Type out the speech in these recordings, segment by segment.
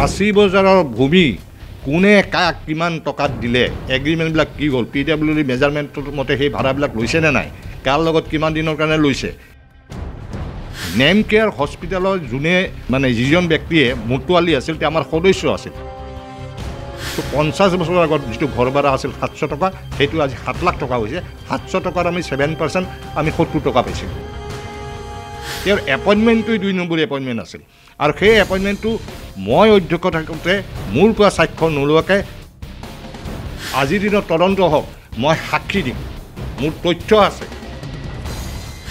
ফাঁচি বজাৰৰ ভূমি কোনে কাক কিমান টকাত দিলে এগ্ৰিমেণ্টবিলাক কি হ'ল পি ডাব্লিউ ডি মেজাৰমেণ্টৰ মতে সেই ভাড়াবিলাক লৈছে নে নাই কাৰ লগত কিমান দিনৰ কাৰণে লৈছে নেম কেয়াৰ হস্পিটেলৰ যোনে মানে যিজন ব্যক্তিয়ে মোটোৱালী আছিল তেওঁ আমাৰ সদস্য আছিল ত' পঞ্চাছ বছৰৰ আগত যিটো ঘৰ ভাড়া আছিল সাতশ টকা সেইটো আজি সাত লাখ টকা হৈছে সাতশ টকাৰ আমি ছেভেন পাৰ্চেণ্ট আমি সত্তৰ টকা পাইছিলোঁ তেওঁৰ এপইণ্টমেণ্টটোৱেই দুই নম্বৰী এপইণ্টমেণ্ট আছিল আৰু সেই এপইণ্টমেণ্টটো মই অধ্যক্ষ থাকোঁতে মোৰ পৰা স্বাক্ষৰ নোলোৱাকৈ আজিৰ দিনত তদন্ত হওক মই সাক্ষী দিম মোৰ তথ্য আছে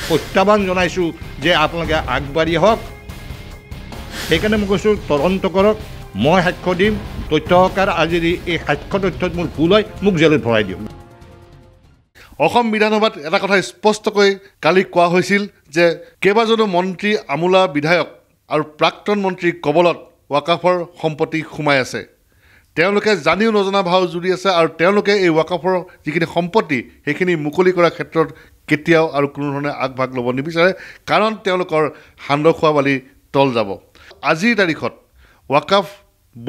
প্ৰত্যাহ্বান জনাইছোঁ যে আপোনালোকে আগবাঢ়ি আহক সেইকাৰণে মই কৈছোঁ তদন্ত কৰক মই সাক্ষ্য দিম তথ্য সহকাৰ আজি এই সাক্ষ্য তথ্যত মোৰ ভুল হয় মোক জেলত ভৰাই দিয়ক অসম বিধানসভাত এটা কথা স্পষ্টকৈ কালি কোৱা হৈছিল যে কেইবাজনো মন্ত্ৰী আমোলা বিধায়ক আৰু প্ৰাক্তন মন্ত্ৰীৰ কবলত ৱাকাফৰ সম্পত্তি সোমাই আছে তেওঁলোকে জানিও নজনা ভাও জুৰি আছে আৰু তেওঁলোকে এই ৱাকাফৰ যিখিনি সম্পত্তি সেইখিনি মুকলি কৰাৰ ক্ষেত্ৰত কেতিয়াও আৰু কোনো ধৰণে আগভাগ ল'ব নিবিচাৰে কাৰণ তেওঁলোকৰ সান্দহ খোৱা বালি তল যাব আজিৰ তাৰিখত ৱাকাফ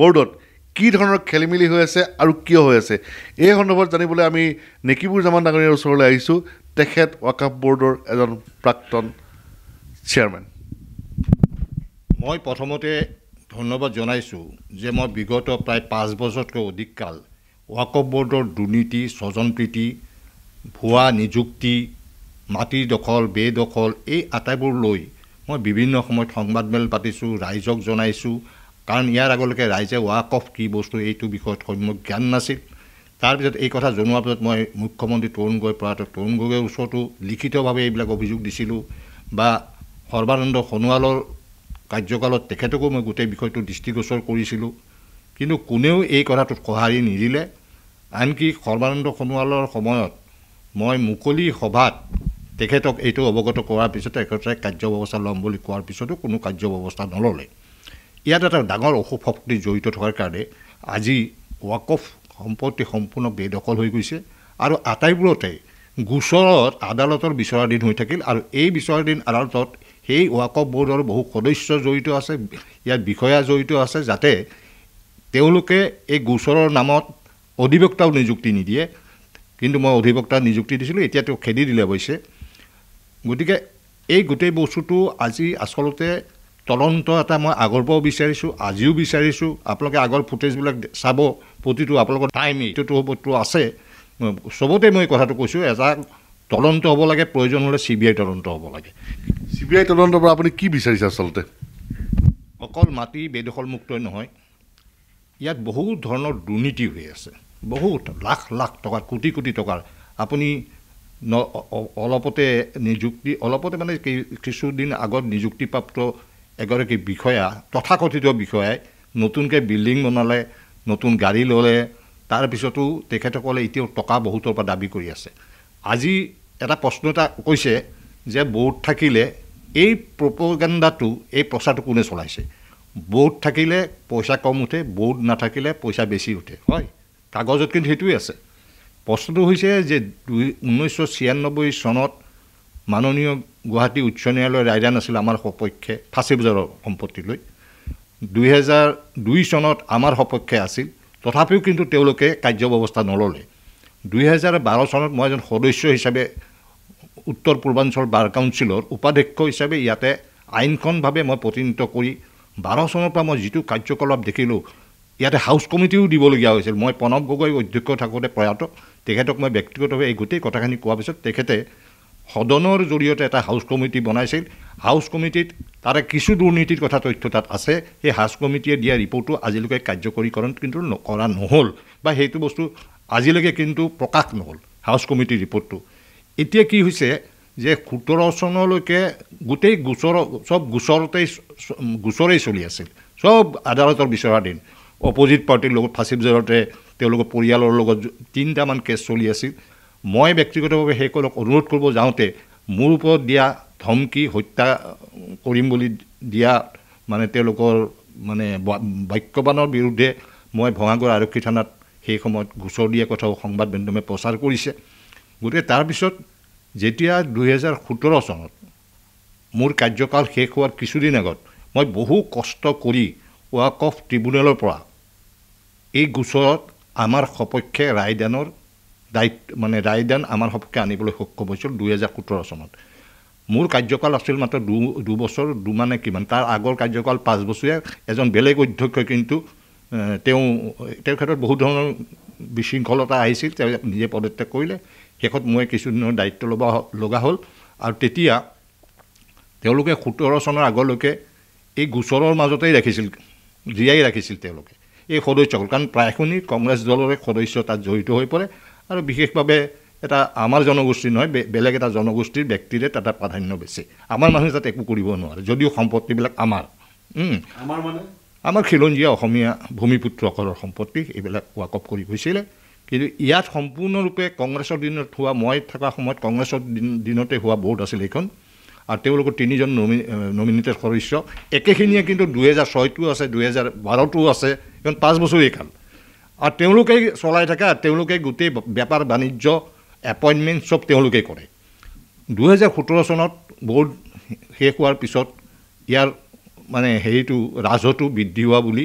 বৰ্ডত কি ধৰণৰ খেলিমেলি হৈ আছে আৰু কিয় হৈ আছে এই সন্দৰ্ভত জানিবলৈ আমি নেকিবুৰ জামান ডাঙৰীয়াৰ ওচৰলৈ আহিছোঁ তেখেত ৱাকাফ বৰ্ডৰ এজন প্ৰাক্তন চেয়াৰমেন মই প্ৰথমতে ধন্যবাদ জনাইছোঁ যে মই বিগত প্ৰায় পাঁচ বছৰতকৈ অধিক কাল ৱাক অফ বৰ্ডৰ দুৰ্নীতি স্বজন প্ৰীতি ভুৱা নিযুক্তি মাটিৰ দখল বেদখল এই আটাইবোৰ লৈ মই বিভিন্ন সময়ত সংবাদমেল পাতিছোঁ ৰাইজক জনাইছোঁ কাৰণ ইয়াৰ আগলৈকে ৰাইজে ৱাক অফ কি বস্তু এইটো বিষয়ত সম্যক জ্ঞান নাছিল তাৰপিছত এই কথা জনোৱাৰ পিছত মই মুখ্যমন্ত্ৰী তৰুণ গগৈ প্ৰয়াত তৰুণ গগৈৰ ওচৰতো লিখিতভাৱে এইবিলাক অভিযোগ দিছিলোঁ বা সৰ্বানন্দ সোণোৱালৰ কাৰ্যকালত তেখেতকো মই গোটেই বিষয়টো দৃষ্টিগোচৰ কৰিছিলোঁ কিন্তু কোনেও এই কথাটোত সঁহাৰি নিদিলে আনকি সৰ্বানন্দ সোণোৱালৰ সময়ত মই মুকলি সভাত তেখেতক এইটো অৱগত কৰাৰ পিছতে একেটাই কাৰ্য ব্যৱস্থা ল'ম বুলি কোৱাৰ পিছতো কোনো কাৰ্য ব্যৱস্থা নল'লে ইয়াত এটা ডাঙৰ অসুখ শক্তি জড়িত থকাৰ কাৰণে আজি ৱাকফ সম্পত্তি সম্পূৰ্ণ বেদখল হৈ গৈছে আৰু আটাইবোৰতে গোচৰত আদালতৰ বিচৰাধীন হৈ থাকিল আৰু এই বিচৰাধীন আদালতত সেই ৱাকফ ব'ৰ্ডৰ বহু সদস্য জড়িত আছে ইয়াত বিষয়া জড়িত আছে যাতে তেওঁলোকে এই গোচৰৰ নামত অধিবক্তাও নিযুক্তি নিদিয়ে কিন্তু মই অধিবক্তা নিযুক্তি দিছিলোঁ এতিয়া তেওঁ খেদি দিলে অৱশ্যে গতিকে এই গোটেই বস্তুটো আজি আচলতে তদন্ত এটা মই আগৰ পৰাও বিচাৰিছোঁ আজিও বিচাৰিছোঁ আপোনালোকে আগৰ ফুটেজবিলাক চাব প্ৰতিটো আপোনালোকৰ টাইম এইটোতো আছে চবতে মই কথাটো কৈছোঁ এটা তদন্ত হ'ব লাগে প্ৰয়োজন হ'লে চি বি আই তদন্ত হ'ব লাগে চি বি আই তদন্তৰ পৰা আপুনি কি বিচাৰিছে আচলতে অকল মাটি বেদখলমুক্তই নহয় ইয়াত বহুত ধৰণৰ দুৰ্নীতি হৈ আছে বহুত লাখ লাখ টকা কোটি কোটি টকাৰ আপুনি ন অলপতে নিযুক্তি অলপতে মানে কিছুদিন আগত নিযুক্তিপ্ৰাপ্ত এগৰাকী বিষয়া তথাকথিত বিষয়াই নতুনকৈ বিল্ডিং বনালে নতুন গাড়ী ল'লে তাৰপিছতো তেখেতসকলে এতিয়াও টকা বহুতৰ পৰা দাবী কৰি আছে আজি এটা প্ৰশ্ন এটা কৈছে যে বৌদ্ধ থাকিলে এই প্ৰপগেণ্ডাটো এই প্ৰচাৰটো কোনে চলাইছে বৌদ্ধ থাকিলে পইচা কম উঠে বৌদ্ধ নাথাকিলে পইচা বেছি উঠে হয় কাগজত কিন্তু সেইটোৱেই আছে প্ৰশ্নটো হৈছে যে দুই ঊনৈছশ ছিয়ানব্বৈ চনত মাননীয় গুৱাহাটী উচ্চ ন্যায়ালয়ৰ ৰায়দান আছিল আমাৰ সপক্ষে ফাঁচী বজাৰৰ সম্পত্তিলৈ দুহেজাৰ দুই চনত আমাৰ সপক্ষে আছিল তথাপিও কিন্তু তেওঁলোকে কাৰ্যব্যৱস্থা নল'লে দুহেজাৰ বাৰ চনত মই এজন সদস্য হিচাপে উত্তৰ পূৰ্বাঞ্চল বাৰ কাউঞ্চিলৰ উপাধ্যক্ষ হিচাপে ইয়াতে আইনখনভাৱে মই প্ৰতিনিধিত্ব কৰি বাৰ চনৰ পৰা মই যিটো কাৰ্যকলাপ দেখিলোঁ ইয়াতে হাউচ কমিটিও দিবলগীয়া হৈছিল মই প্ৰণৱ গগৈ অধ্যক্ষ থাকোঁতে প্ৰয়াত তেখেতক মই ব্যক্তিগতভাৱে এই গোটেই কথাখিনি কোৱাৰ পিছত তেখেতে সদনৰ জৰিয়তে এটা হাউচ কমিটি বনাইছিল হাউচ কমিটিত তাৰে কিছু দুৰ্নীতিৰ কথা তথ্য তাত আছে সেই হাউচ কমিটিয়ে দিয়া ৰিপৰ্টটো আজিলৈকে কাৰ্যকৰীকৰণ কিন্তু কৰা নহ'ল বা সেইটো বস্তু আজিলৈকে কিন্তু প্ৰকাশ নহ'ল হাউচ কমিটিৰ ৰিপৰ্টটো এতিয়া কি হৈছে যে সোতৰ চনলৈকে গোটেই গোচৰ চব গোচৰতেই গোচৰেই চলি আছিল চব আদালতৰ বিচৰাধীন অপজিট পাৰ্টিৰ লগত ফাঁচীৰ জৰিয়তে তেওঁলোকৰ পৰিয়ালৰ লগত তিনিটামান কেছ চলি আছিল মই ব্যক্তিগতভাৱে সেইসকলক অনুৰোধ কৰিব যাওঁতে মোৰ ওপৰত দিয়া ধমকি হত্যা কৰিম বুলি দিয়া মানে তেওঁলোকৰ মানে বাক্যবানৰ বিৰুদ্ধে মই ভঙাগড় আৰক্ষী থানাত সেই সময়ত গোচৰ দিয়া কথাও সংবাদ মাধ্যমে প্ৰচাৰ কৰিছে গতিকে তাৰপিছত যেতিয়া দুহেজাৰ সোতৰ চনত মোৰ কাৰ্যকাল শেষ হোৱাৰ কিছুদিন আগত মই বহু কষ্ট কৰি ৱাক অফ ট্ৰিবুনেলৰ পৰা এই গোচৰত আমাৰ সপক্ষে ৰায়দানৰ দায়িত্ব মানে ৰায়দান আমাৰ সপক্ষে আনিবলৈ সক্ষম হৈছিল দুহেজাৰ সোতৰ চনত মোৰ কাৰ্যকাল আছিল মাত্ৰ দু দুবছৰ দুমানে কিমান তাৰ আগৰ কাৰ্যকাল পাঁচ বছৰীয়া এজন বেলেগ অধ্যক্ষই কিন্তু তেওঁ তেওঁৰ ক্ষেত্ৰত বহু ধৰণৰ বিশৃংখলতা আহিছিল তেওঁ নিজে পদত্যাগ কৰিলে শেষত মই কিছুদিনৰ দায়িত্ব ল'ব লগা হ'ল আৰু তেতিয়া তেওঁলোকে সোতৰ চনৰ আগলৈকে এই গোচৰৰ মাজতেই ৰাখিছিল জীয়াই ৰাখিছিল তেওঁলোকে এই সদস্যসকল কাৰণ প্ৰায়খিনি কংগ্ৰেছ দলৰে সদস্য তাত জড়িত হৈ পৰে আৰু বিশেষভাৱে এটা আমাৰ জনগোষ্ঠী নহয় বে বেলেগ এটা জনগোষ্ঠীৰ ব্যক্তিৰে তাত প্ৰাধান্য বেছি আমাৰ মানুহে তাত একো কৰিব নোৱাৰে যদিও সম্পত্তিবিলাক আমাৰ আমাৰ মানে আমাৰ খিলঞ্জীয়া অসমীয়া ভূমিপুত্ৰসকলৰ সম্পত্তি এইবিলাক ৱাকআপ কৰি গৈছিলে কিন্তু ইয়াত সম্পূৰ্ণৰূপে কংগ্ৰেছৰ দিনত হোৱা মই থকা সময়ত কংগ্ৰেছৰ দিন দিনতে হোৱা বহুত আছিল এইখন আৰু তেওঁলোকৰ তিনিজন নমি নমিনেটেড সদস্য একেখিনিয়ে কিন্তু দুহেজাৰ ছয়টো আছে দুহেজাৰ বাৰটোও আছে এইখন পাঁচ বছৰেই কাল আৰু তেওঁলোকেই চলাই থাকে আৰু তেওঁলোকে গোটেই বেপাৰ বাণিজ্য এপইণ্টমেণ্ট চব তেওঁলোকেই কৰে দুহেজাৰ সোতৰ চনত বৰ্ড শেষ হোৱাৰ পিছত ইয়াৰ মানে হেৰিটো ৰাজহটো বৃদ্ধি হোৱা বুলি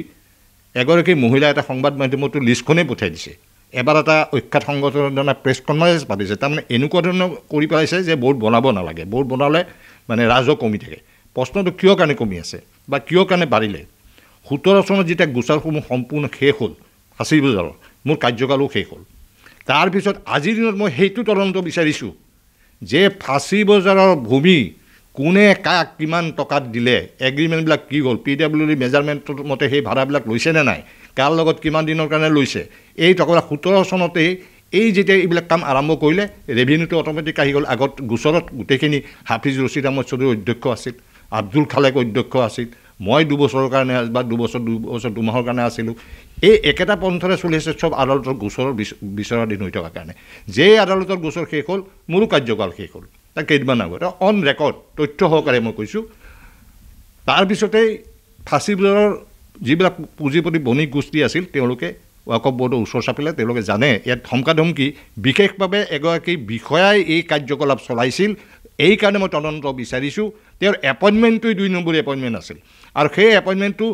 এগৰাকী মহিলাই এটা সংবাদ মাধ্যমতো লিষ্টখনেই পঠিয়াই দিছে এবাৰ এটা অখ্যাত সংগঠনে প্ৰেছ কনফাৰেঞ্চ পাতিছে তাৰমানে এনেকুৱা ধৰণৰ কৰি পেলাইছে যে বৰ্ড বনাব নালাগে বৰ্ড বনালে মানে ৰাজহ কমি থাকে প্ৰশ্নটো কিয় কাৰণে কমি আছে বা কিয় কাৰণে বাঢ়িলে সোতৰ চনত যেতিয়া গোচৰসমূহ সম্পূৰ্ণ শেষ হ'ল ফাঁচী বজাৰৰ মোৰ কাৰ্যকালো শেষ হ'ল তাৰপিছত আজিৰ দিনত মই সেইটো তদন্ত বিচাৰিছোঁ যে ফাঁচী বজাৰৰ ভূমি কোনে কাক কিমান টকাত দিলে এগ্ৰিমেণ্টবিলাক কি হ'ল পি ডাব্লিউ ডি মেজাৰমেণ্টৰ মতে সেই ভাড়াবিলাক লৈছেনে নাই কাৰ লগত কিমান দিনৰ কাৰণে লৈছে এই টকা সোতৰ চনতেই এই যেতিয়া এইবিলাক কাম আৰম্ভ কৰিলে ৰেভিনিউটো অট'মেটিক আহি গ'ল আগত গোচৰত গোটেইখিনি হাফিজ ৰচিদ আহমদ চৌধুৰী অধ্যক্ষ আছিল আব্দুল খালেক অধ্যক্ষ আছিল মই দুবছৰৰ কাৰণে বা দুবছৰ দুবছৰ দুমাহৰ কাৰণে আছিলোঁ এই একেটা পন্থৰে চলি আছে চব আদালতৰ গোচৰৰ বিচ বিচৰাধীন হৈ থকাৰ কাৰণে যে আদালতৰ গোচৰ শেষ হ'ল মোৰো কাৰ্যকাল শেষ হ'ল তাক কেইদিনমান আগত অন ৰেকৰ্ড তথ্য সহকাৰে মই কৈছোঁ তাৰপিছতেই ফাঁচীবোৰৰ যিবিলাক পুঁজিপতি বণিক গোষ্ঠী আছিল তেওঁলোকে ৱাকব বৰ্ডৰ ওচৰ চাপিলে তেওঁলোকে জানে ইয়াত ধমকা ধমকি বিশেষভাৱে এগৰাকী বিষয়াই এই কাৰ্যকলাপ চলাইছিল এইকাৰণে মই তদন্ত বিচাৰিছোঁ তেওঁৰ এপইণ্টমেণ্টটোৱেই দুই নম্বৰী এপইণ্টমেণ্ট আছিল আৰু সেই এপইণ্টমেণ্টটো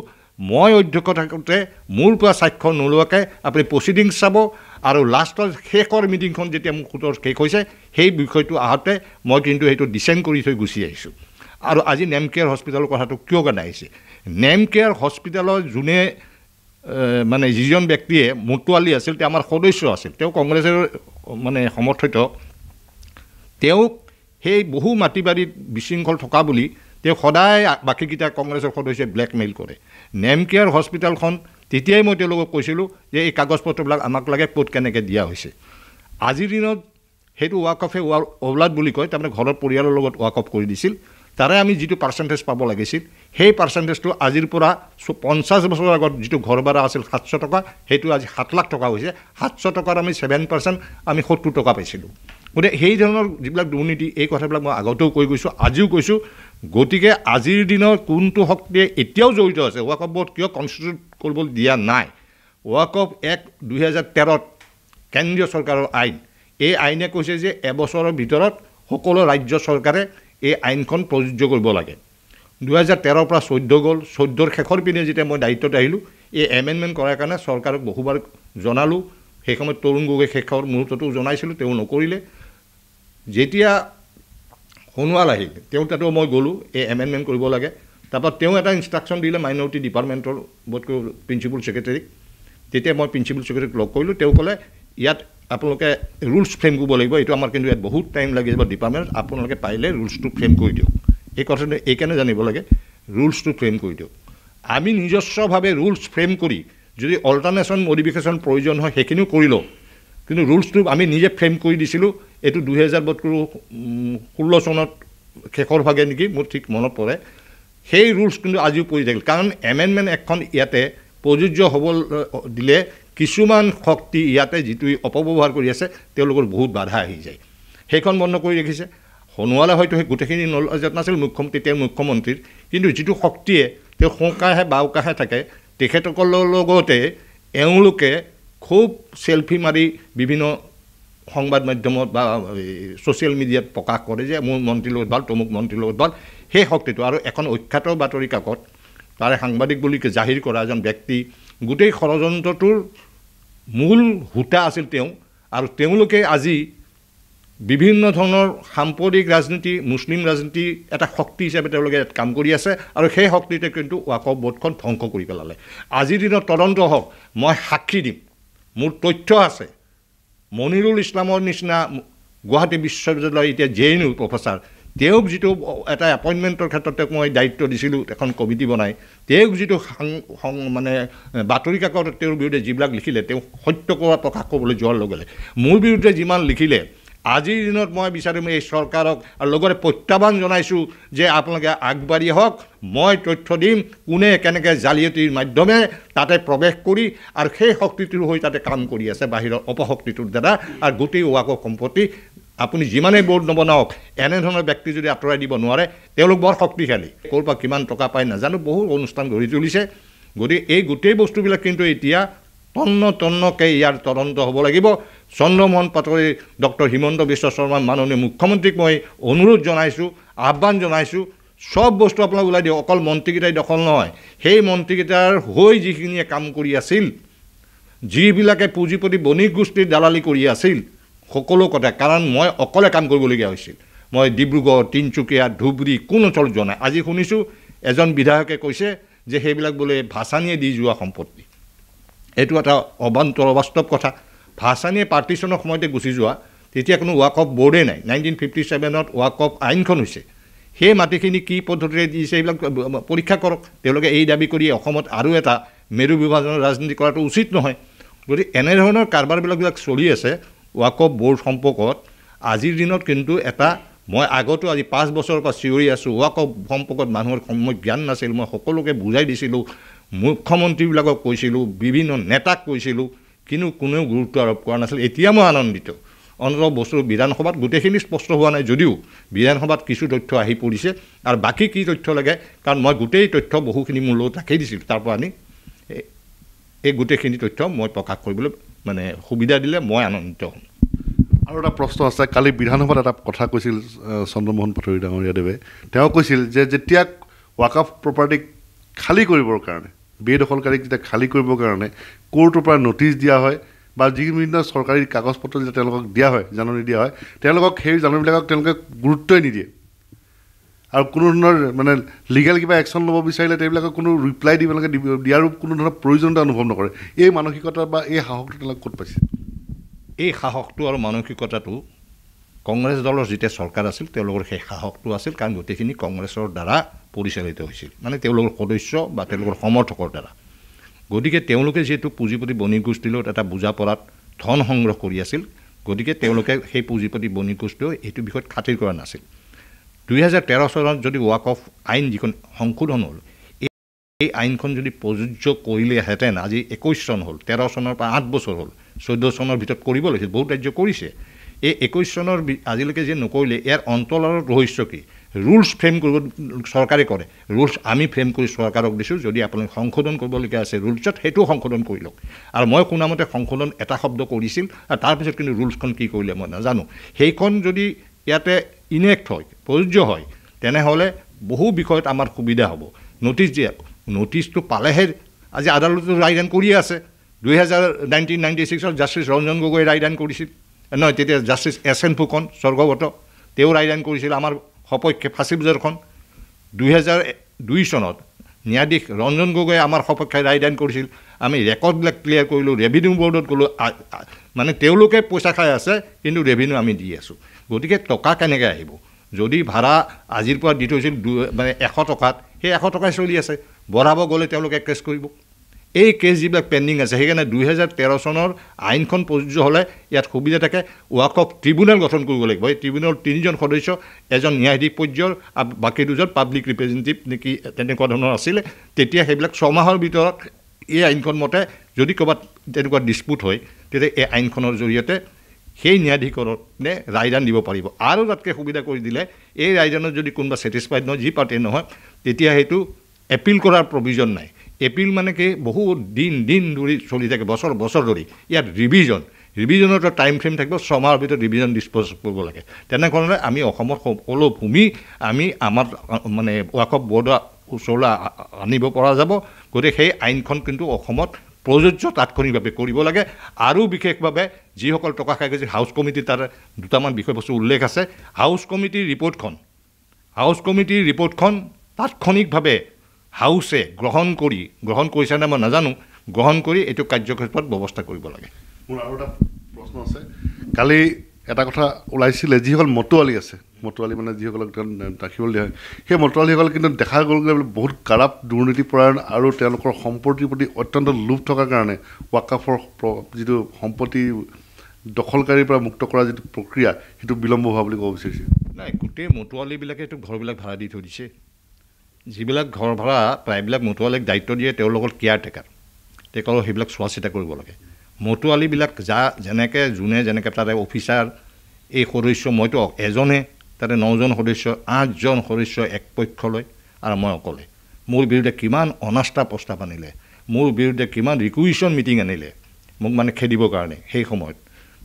মই অধ্যক্ষ থাকোঁতে মোৰ পৰা স্বাক্ষৰ নোলোৱাকৈ আপুনি প্ৰচিডিংছ চাব আৰু লাষ্টৰ শেষৰ মিটিংখন যেতিয়া মোৰ সোঁতৰ শেষ হৈছে সেই বিষয়টো আহোঁতে মই কিন্তু সেইটো ডিচেণ্ড কৰি থৈ গুচি আহিছোঁ আৰু আজি নেমকেয়াৰ হস্পিটেলৰ কথাটো কিয় কাৰণে আহিছে নেম কেয়াৰ হস্পিটেলৰ যোনে মানে যিজন ব্যক্তিয়ে মোটোৱালি আছিল তেওঁ আমাৰ সদস্য আছিল তেওঁ কংগ্ৰেছৰ মানে সমৰ্থিত তেওঁক সেই বহু মাটি বাৰীত বিশৃংখল থকা বুলি তেওঁ সদায় বাকীকেইটা কংগ্ৰেছৰ সদস্যই ব্লেকমেইল কৰে নেম কেয়াৰ হস্পিটেলখন তেতিয়াই মই তেওঁলোকক কৈছিলোঁ যে এই কাগজ পত্ৰবিলাক আমাক লাগে ক'ত কেনেকৈ দিয়া হৈছে আজিৰ দিনত সেইটো ৱাক অফে ৱাৰ অৱলাদ বুলি কয় তাৰমানে ঘৰৰ পৰিয়ালৰ লগত ৱাক অফ কৰি দিছিল তাৰে আমি যিটো পাৰ্চেণ্টেজ পাব লাগিছিল সেই পাৰ্চেণ্টেজটো আজিৰ পৰা পঞ্চাছ বছৰৰ আগত যিটো ঘৰ ভাড়া আছিল সাতশ টকা সেইটো আজি সাত লাখ টকা হৈছে সাতশ টকাৰ আমি ছেভেন পাৰ্চেণ্ট আমি সত্তৰ টকা পাইছিলোঁ গতিকে সেই ধৰণৰ যিবিলাক দুৰ্নীতি এই কথাবিলাক মই আগতেও কৈ গৈছোঁ আজিও কৈছোঁ গতিকে আজিৰ দিনৰ কোনটো শক্তিয়ে এতিয়াও জড়িত আছে ৱৰ্ক অফ কিয় কনষ্টিটিউট কৰিবলৈ দিয়া নাই ৱৰ্ক অফ এক দুহেজাৰ তেৰত কেন্দ্ৰীয় চৰকাৰৰ আইন এই আইনে কৈছে যে এবছৰৰ ভিতৰত সকলো ৰাজ্য চৰকাৰে এই আইনখন প্ৰযোজ্য কৰিব লাগে দুহেজাৰ তেৰৰ পৰা চৈধ্য গ'ল চৈধ্যৰ শেষৰ পিনে যেতিয়া মই দায়িত্বত আহিলোঁ এই এমেণ্ডমেণ্ট কৰাৰ কাৰণে চৰকাৰক বহুবাৰ জনালোঁ সেই সময়ত তৰুণ গগৈ শেষৰ মুহূৰ্ততো জনাইছিলোঁ তেওঁ নকৰিলে যেতিয়া সোণোৱাল আহিল তেওঁ তাতো মই গ'লোঁ এই এমেণ্ডমেণ্ট কৰিব লাগে তাৰপৰা তেওঁ এটা ইনষ্ট্ৰাকশ্যন দিলে মাইনৰিটি ডিপাৰ্টমেণ্টৰ বোধকৈ প্ৰিঞ্চিপাল ছেক্ৰেটেৰীক তেতিয়া মই প্ৰিঞ্চিপাল ছেক্ৰেটেৰীক লগ কৰিলোঁ তেওঁ ক'লে ইয়াত আপোনালোকে ৰুলছ ফ্ৰেম কৰিব লাগিব এইটো আমাৰ কিন্তু ইয়াত বহুত টাইম লাগি যাব ডিপাৰ্টমেণ্ট আপোনালোকে পাৰিলে ৰুলছটো ফ্ৰেম কৰি দিয়ক এই কথাটো এইকাৰণে জানিব লাগে ৰুলছটো ফ্ৰেম কৰি দিয়ক আমি নিজস্বভাৱে ৰুলছ ফ্ৰেম কৰি যদি অল্টাৰনেশ্যন মডিফিকেশ্যন প্ৰয়োজন হয় সেইখিনিও কৰি লওঁ কিন্তু ৰুলছটো আমি নিজে ফ্ৰেম কৰি দিছিলোঁ এইটো দুহেজাৰ বোধকৰো ষোল্ল চনত শেষৰ ভাগে নেকি মোৰ ঠিক মনত পৰে সেই ৰুলছ কিন্তু আজিও পৰি থাকিল কাৰণ এমেণ্ডমেণ্ট এক্টখন ইয়াতে প্ৰযোজ্য হ'ব দিলে কিছুমান শক্তি ইয়াতে যিটো অপব্যৱহাৰ কৰি আছে তেওঁলোকৰ বহুত বাধা আহি যায় সেইখন বন্ধ কৰি ৰাখিছে সোণোৱালে হয়তো সেই গোটেইখিনি নলজাত নাছিল মুখ্যমন্ত্ৰী তেওঁৰ মুখ্যমন্ত্ৰীৰ কিন্তু যিটো শক্তিয়ে তেওঁ সোঁকাহে বাওকাহে থাকে তেখেতসকলৰ লগতে এওঁলোকে খুব চেলফি মাৰি বিভিন্ন সংবাদ মাধ্যমত বা ছ'চিয়েল মিডিয়াত প্ৰকাশ কৰে যে মোৰ মন্ত্ৰীৰ লগত ভাল তমুক মন্ত্ৰীৰ লগত ভাল সেই শক্তিটো আৰু এখন অখ্যাত বাতৰি কাকত তাৰে সাংবাদিক বুলি জাহিৰ কৰা এজন ব্যক্তি গোটেই ষড়যন্ত্ৰটোৰ মূল সূতা আছিল তেওঁ আৰু তেওঁলোকে আজি বিভিন্ন ধৰণৰ সাম্প্ৰদায়িক ৰাজনীতি মুছলিম ৰাজনীতি এটা শক্তি হিচাপে তেওঁলোকে ইয়াত কাম কৰি আছে আৰু সেই শক্তিটোৱে কিন্তু ৱাকফ বৰ্ডখন ধ্বংস কৰি পেলালে আজিৰ দিনত তদন্ত হওক মই সাক্ষী দিম মোৰ তথ্য আছে মনিৰুল ইছলামৰ নিচিনা গুৱাহাটী বিশ্ববিদ্যালয়ৰ এতিয়া জে এন ইউ প্ৰফেচাৰ তেওঁক যিটো এটা এপইণ্টমেণ্টৰ ক্ষেত্ৰত তেওঁক মই দায়িত্ব দিছিলোঁ এখন কমিটি বনাই তেওঁক যিটো সাং মানে বাতৰি কাকত তেওঁৰ বিৰুদ্ধে যিবিলাক লিখিলে তেওঁ সত্য কৰা প্ৰকাশ কৰিবলৈ যোৱাৰ লগে লগে মোৰ বিৰুদ্ধে যিমান লিখিলে আজিৰ দিনত মই বিচাৰিম এই চৰকাৰক আৰু লগতে প্ৰত্যাহ্বান জনাইছোঁ যে আপোনালোকে আগবাঢ়ি আহক মই তথ্য দিম কোনে কেনেকৈ জালিয়াতিৰ মাধ্যমে তাতে প্ৰৱেশ কৰি আৰু সেই শক্তিটোৰ হৈ তাতে কাম কৰি আছে বাহিৰৰ অপশক্তিটোৰ দ্বাৰা আৰু গোটেই ৱাকক সম্পত্তি আপুনি যিমানেই বৰ্ড নবনাওক এনেধৰণৰ ব্যক্তি যদি আঁতৰাই দিব নোৱাৰে তেওঁলোক বৰ শক্তিশালী ক'ৰ পৰা কিমান টকা পায় নাজানো বহু অনুষ্ঠান গঢ়ি তুলিছে গতিকে এই গোটেই বস্তুবিলাক কিন্তু এতিয়া তন্ন তন্নকৈ ইয়াৰ তদন্ত হ'ব লাগিব চন্দ্ৰমোহন পাটোৱাৰী ডক্টৰ হিমন্ত বিশ্ব শৰ্মা মাননীয় মুখ্যমন্ত্ৰীক মই অনুৰোধ জনাইছোঁ আহ্বান জনাইছোঁ চব বস্তু আপোনাক ওলাই দিয়ক অকল মন্ত্ৰীকেইটাই দখল নহয় সেই মন্ত্ৰীকেইটাৰ হৈ যিখিনিয়ে কাম কৰি আছিল যিবিলাকে পুঁজিপতি বণিক গোষ্ঠীৰ দালালি কৰি আছিল সকলো কথা কাৰণ মই অকলে কাম কৰিবলগীয়া হৈছিল মই ডিব্ৰুগড় তিনিচুকীয়া ধুবুৰী কোন অঞ্চলত যোৱা নাই আজি শুনিছোঁ এজন বিধায়কে কৈছে যে সেইবিলাক বোলে ভাষানীয়ে দি যোৱা সম্পত্তি এইটো এটা অবান্তৰ অবাস্তৱ কথা ভাষানীয়ে পাৰ্টিশ্যনৰ সময়তে গুচি যোৱা তেতিয়া কোনো ৱাক অফ বৰ্ডেই নাই নাইনটিন ফিফটি ছেভেনত ৱাক অফ আইনখন হৈছে সেই মাটিখিনি কি পদ্ধতিৰে দিছে এইবিলাক পৰীক্ষা কৰক তেওঁলোকে এই দাবী কৰি অসমত আৰু এটা মেৰু বিভাজনৰ ৰাজনীতি কৰাটো উচিত নহয় গতিকে এনেধৰণৰ কাৰবাৰবিলাক চলি আছে ৱাক অফ ব'ৰ্ড সম্পৰ্কত আজিৰ দিনত কিন্তু এটা মই আগতো আজি পাঁচ বছৰৰ পৰা চিঞৰি আছোঁ ৱাক অফ সম্পৰ্কত মানুহৰ মই জ্ঞান নাছিল মই সকলোকে বুজাই দিছিলোঁ মুখ্যমন্ত্ৰীবিলাকক কৈছিলোঁ বিভিন্ন নেতাক কৈছিলোঁ কিন্তু কোনেও গুৰুত্ব আৰোপ কৰা নাছিল এতিয়া মই আনন্দিত অন্তত বস্তু বিধানসভাত গোটেইখিনি স্পষ্ট হোৱা নাই যদিও বিধানসভাত কিছু তথ্য আহি পৰিছে আৰু বাকী কি তথ্য লাগে কাৰণ মই গোটেই তথ্য বহুখিনি মোৰ লগত ৰাখি দিছিলোঁ তাৰপৰা আনি এই গোটেইখিনি তথ্য মই প্ৰকাশ কৰিবলৈ মানে সুবিধা দিলে মই আনন্দিত হ'ম আৰু এটা প্ৰশ্ন আছে কালি বিধানসভাত এটা কথা কৈছিল চন্দ্ৰমোহন পাঠৰি ডাঙৰীয়াদেৱে তেওঁ কৈছিল যে যেতিয়া ৱাকাফ প্ৰপাৰ্টিক খালী কৰিবৰ কাৰণে বেদখলকাৰীক যেতিয়া খালী কৰিবৰ কাৰণে ক'ৰ্টৰ পৰা ন'টিছ দিয়া হয় বা যিবিভিন্ন চৰকাৰী কাগজ পত্ৰ যেতিয়া তেওঁলোকক দিয়া হয় জাননী দিয়া হয় তেওঁলোকক সেই জাননীবিলাকক তেওঁলোকে গুৰুত্বই নিদিয়ে আৰু কোনো ধৰণৰ মানে লিগেল কিবা একশ্যন ল'ব বিচাৰিলে তেওঁবিলাকক কোনো ৰিপ্লাই দিব লাগে দিয়াৰো কোনো ধৰণৰ প্ৰয়োজনীয়তা অনুভৱ নকৰে এই মানসিকতা বা এই সাহসটো তেওঁলোকে ক'ত পাইছে এই সাহসটো আৰু মানসিকতাটো কংগ্ৰেছ দলৰ যেতিয়া চৰকাৰ আছিল তেওঁলোকৰ সেই সাহসটো আছিল কাৰণ গোটেইখিনি কংগ্ৰেছৰ দ্বাৰা পৰিচালিত হৈছিল মানে তেওঁলোকৰ সদস্য বা তেওঁলোকৰ সমৰ্থকৰ দ্বাৰা গতিকে তেওঁলোকে যিহেতু পুঁজিপতি বণিক গোষ্ঠীৰ লগত এটা বুজাপৰাত ধন সংগ্ৰহ কৰি আছিল গতিকে তেওঁলোকে সেই পুঁজিপতি বণিক গোষ্ঠীয়েও এইটো বিষয়ত খাতিৰ কৰা নাছিল দুহেজাৰ তেৰ চনত যদি ৱাক অফ আইন যিখন সংশোধন হ'ল এই আইনখন যদি প্ৰযোজ্য কৰিলেহেঁতেন আজি একৈছ চন হ'ল তেৰ চনৰ পৰা আঠ বছৰ হ'ল চৈধ্য চনৰ ভিতৰত কৰিব লাগিছিল বহুত ৰাজ্য কৰিছে এই একৈছ চনৰ আজিলৈকে যে নকৰিলে ইয়াৰ অন্তৰৰ ৰহস্য কি ৰুলচ ফ্ৰেম কৰিব চৰকাৰে কৰে ৰুলচ আমি ফ্ৰেম কৰি চৰকাৰক দিছোঁ যদি আপোনালোকে সংশোধন কৰিবলগীয়া আছে ৰুলচত সেইটো সংশোধন কৰি লওক আৰু মই শুনামতে সংশোধন এটা শব্দ কৰিছিল আৰু তাৰপিছত কিন্তু ৰুলচখন কি কৰিলে মই নাজানো সেইখন যদি ইয়াতে ইনেক্ট হয় প্ৰযোজ্য হয় তেনেহ'লে বহু বিষয়ত আমাৰ সুবিধা হ'ব নটিচ দিয়া নটিচটো পালেহে আজি আদালতে ৰায়দান কৰিয়ে আছে দুহেজাৰ নাইণ্টিন নাইণ্টি ছিক্সত জাষ্টিছ ৰঞ্জন গগৈয়ে ৰায়দান কৰিছিল নহয় তেতিয়া জাষ্টিছ এছ এন ফুকন স্বৰ্গগত তেওঁ ৰায়দান কৰিছিল আমাৰ সপক্ষে ফাঁচী বজাৰখন দুহেজাৰ দুই চনত ন্যায়াধীশ ৰঞ্জন গগৈয়ে আমাৰ সপক্ষে ৰায়দান কৰিছিল আমি ৰেকৰ্ডবিলাক ক্লিয়াৰ কৰিলোঁ ৰেভিনিউ বৰ্ডত গ'লোঁ মানে তেওঁলোকে পইচা খাই আছে কিন্তু ৰেভিনিউ আমি দি আছোঁ গতিকে টকা কেনেকৈ আহিব যদি ভাড়া আজিৰ পৰা দি থৈছিল দু মানে এশ টকাত সেই এশ টকাই চলি আছে বঢ়াব গ'লে তেওঁলোকে কেছ কৰিব এই কেছ যিবিলাক পেণ্ডিং আছে সেইকাৰণে দুহেজাৰ তেৰ চনৰ আইনখন প্ৰযোজ্য হ'লে ইয়াত সুবিধা থাকে ৱাক অফ ট্ৰিবুনেল গঠন কৰিব লাগিব এই ট্ৰিবুনেল তিনিজন সদস্য এজন ন্যায়াধীশ পৰ্যায়ৰ আৰু বাকী দুজন পাব্লিক ৰিপ্ৰেজেণ্টেটিভ নেকি তেনেকুৱা ধৰণৰ আছিলে তেতিয়া সেইবিলাক ছমাহৰ ভিতৰত এই আইনখন মতে যদি ক'ৰবাত তেনেকুৱা ডিছপুট হয় তেতিয়া এই আইনখনৰ জৰিয়তে সেই ন্যায়াধীকৰণে ৰায়দান দিব পাৰিব আৰু তাতকৈ সুবিধা কৰি দিলে এই ৰায়দানত যদি কোনোবা ছেটিছফাইড নহয় যি পাৰ্টি নহয় তেতিয়া সেইটো এপিল কৰাৰ প্ৰভিজন নাই এপিল মানে কি বহুত দিন দিন ধৰি চলি থাকে বছৰ বছৰ ধৰি ইয়াত ৰিভিজন ৰিভিজনৰ টাইম ফ্ৰেম থাকিব ছমাহৰ ভিতৰত ৰিভিজন ডিছপ'জ কৰিব লাগে তেনেধৰণে আমি অসমৰ সকলো ভূমি আমি আমাৰ মানে ৱাকফ বৰ্ডৰ ওচৰলৈ আনিব পৰা যাব গতিকে সেই আইনখন কিন্তু অসমত প্ৰযোজ্য তাৎক্ষণিকভাৱে কৰিব লাগে আৰু বিশেষভাৱে যিসকল টকা খাই গৈছে হাউচ কমিটি তাৰ দুটামান বিষয়বস্তু উল্লেখ আছে হাউচ কমিটিৰ ৰিপৰ্টখন হাউচ কমিটিৰ ৰিপৰ্টখন তাৎক্ষণিকভাৱে হাউচে গ্ৰহণ কৰি গ্ৰহণ কৰিছে নে মই নাজানো গ্ৰহণ কৰি এইটো কাৰ্যক্ষেত্ৰত ব্যৱস্থা কৰিব লাগে মোৰ আৰু এটা প্ৰশ্ন আছে কালি এটা কথা ওলাইছিলে যিসকল মতোৱালী আছে মতোৱালী মানে যিসকলক তেওঁ ৰাখিবলৈ দিয়া হয় সেই মতোৱালীসকলে কিন্তু দেখা গ'ল যে বহুত কাৰাপ দুৰ্নীতিপৰায়ণ আৰু তেওঁলোকৰ সম্পত্তিৰ প্ৰতি অত্যন্ত লোভ থকাৰ কাৰণে ৱাকাফৰ যিটো সম্পত্তি দখলকাৰীৰ পৰা মুক্ত কৰা যিটো প্ৰক্ৰিয়া সেইটো বিলম্ব হোৱা বুলি ক'ব বিচাৰিছে নাই গোটেই মতোৱালীবিলাকেতো ঘৰবিলাক ভাড়া দি থৈ দিছে যিবিলাক ঘৰ ভাড়া প্ৰায়বিলাক মতোৱালীক দায়িত্ব দিয়ে তেওঁলোকৰ কেয়াৰ টেকাৰ তেওঁলোকৰ সেইবিলাক চোৱা চিতা কৰিব লাগে মতোৱালীবিলাক যা যেনেকৈ যোনে যেনেকৈ তাৰে অফিচাৰ এই সদস্য মইতো এজনে তাতে নজন সদস্য আঠজন সদস্য এক পক্ষ লয় আৰু মই অকলে মোৰ বিৰুদ্ধে কিমান অনাস্থা প্ৰস্তাৱ আনিলে মোৰ বিৰুদ্ধে কিমান ৰিকুৱেশ্যন মিটিং আনিলে মোক মানে খেদিবৰ কাৰণে সেই সময়ত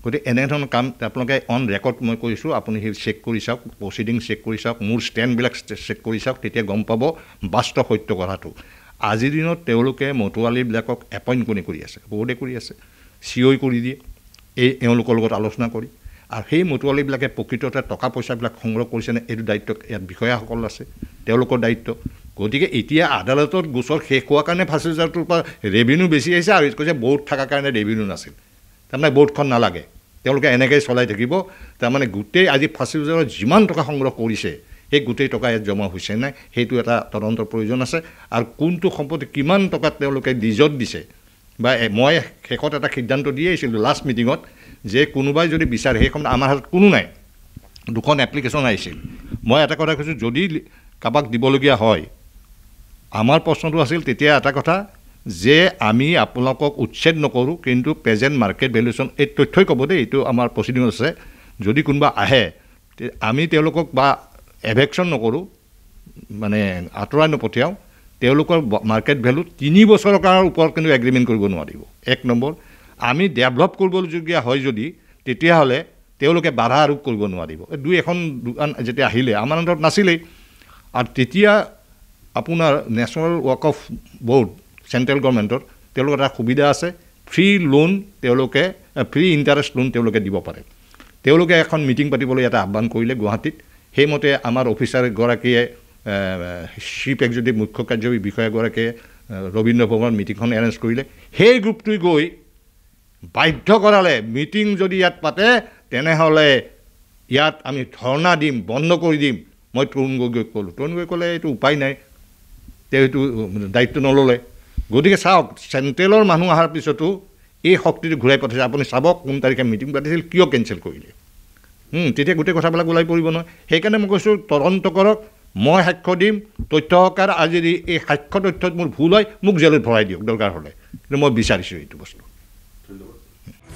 গতিকে এনেধৰণৰ কাম আপোনালোকে অন ৰেকৰ্ড মই কৈছোঁ আপুনি সেই চেক কৰি চাওক প্ৰচিডিং চেক কৰি চাওক মোৰ ষ্টেণ্ডবিলাক চেক কৰি চাওক তেতিয়া গম পাব বাস্তৱ সত্য কথাটো আজিৰ দিনত তেওঁলোকে মতোৱালীবিলাকক এপইণ্ট কৰি আছে ব'ৰ্ডে কৰি আছে চি অই কৰি দিয়ে এই এওঁলোকৰ লগত আলোচনা কৰি আৰু সেই মতুৱালীবিলাকে প্ৰকৃততে টকা পইচাবিলাক সংগ্ৰহ কৰিছেনে এইটো দায়িত্ব ইয়াত বিষয়াসকল আছে তেওঁলোকৰ দায়িত্ব গতিকে এতিয়া আদালতত গোচৰ শেষ হোৱাৰ কাৰণে ফাঁচি হাজাৰটোৰ পৰা ৰেভিনিউ বেছি আহিছে আৰু কৈছে বৰ্ড থকাৰ কাৰণে ৰেভিনিউ নাছিল তাৰমানে বৰ্ডখন নালাগে তেওঁলোকে এনেকৈয়ে চলাই থাকিব তাৰমানে গোটেই আজি ফাঁচি হাজাৰত যিমান টকা সংগ্ৰহ কৰিছে সেই গোটেই টকা ইয়াত জমা হৈছে নাই সেইটো এটা তদন্তৰ প্ৰয়োজন আছে আৰু কোনটো সম্পত্তি কিমান টকা তেওঁলোকে লিজত দিছে বা মই শেষত এটা সিদ্ধান্ত দিয়ে আহিছিলোঁ লাষ্ট মিটিঙত যে কোনোবাই যদি বিচাৰে সেইখন আমাৰ হাতত কোনো নাই দুখন এপ্লিকেশ্যন আহিছিল মই এটা কথা কৈছোঁ যদি কাৰোবাক দিবলগীয়া হয় আমাৰ প্ৰশ্নটো আছিল তেতিয়া এটা কথা যে আমি আপোনালোকক উচ্ছেদ নকৰোঁ কিন্তু প্ৰেজেণ্ট মাৰ্কেট ভেলুৱেশ্যন এই তথ্যই ক'ব দেই এইটো আমাৰ প্ৰচিডিং আছে যদি কোনোবা আহে আমি তেওঁলোকক বা এভেকশ্যন নকৰোঁ মানে আঁতৰাই নপঠিয়াওঁ তেওঁলোকৰ মাৰ্কেট ভেলু তিনি বছৰৰ কাৰণে ওপৰত কিন্তু এগ্ৰিমেণ্ট কৰিব নোৱাৰিব এক নম্বৰ আমি ডেভলপ কৰিবলগীয়া হয় যদি তেতিয়াহ'লে তেওঁলোকে বাধা আৰোপ কৰিব নোৱাৰিব দুই এখন দোকান যেতিয়া আহিলে আমাৰ অন্তৰত নাছিলেই আৰু তেতিয়া আপোনাৰ national Wakf board central গভৰ্ণমেণ্টত তেওঁলোকৰ এটা সুবিধা আছে ফ্ৰী লোন তেওঁলোকে ফ্ৰী ইণ্টাৰেষ্ট লোন তেওঁলোকে দিব পাৰে তেওঁলোকে এখন মিটিং পাতিবলৈ এটা আহ্বান কৰিলে গুৱাহাটীত সেইমতে আমাৰ অফিচাৰগৰাকীয়ে চিফ এক্সিকিউটিভ মুখ্য কাৰ্যবাহী বিষয়াগৰাকীয়ে ৰবীন্দ্ৰ ভৱনত মিটিংখন এৰেঞ্জ কৰিলে সেই গ্ৰুপটোৱে গৈ বাধ্য কৰালে মিটিং যদি ইয়াত পাতে তেনেহ'লে ইয়াত আমি ধৰ্ণা দিম বন্ধ কৰি দিম মই তৰুণ গগৈক ক'লোঁ তৰুণ গগৈ ক'লে এইটো উপায় নাই তেওঁ এইটো দায়িত্ব নল'লে গতিকে চাওক চেণ্ট্ৰেলৰ মানুহ অহাৰ পিছতো এই শক্তিটো ঘূৰাই পঠাইছে আপুনি চাব কোন তাৰিখে মিটিং পাতিছিল কিয় কেঞ্চেল কৰিলে তেতিয়া গোটেই কথাবিলাক ওলাই পৰিব নহয় সেইকাৰণে মই কৈছোঁ তদন্ত কৰক মই সাক্ষ্য দিম তথ্য সহকাৰ আজি এই সাক্ষ্য তথ্যত মোৰ ভুল হয় মোক জেলত ভৰাই দিয়ক দৰকাৰ হ'লে কিন্তু মই বিচাৰিছোঁ এইটো বস্তু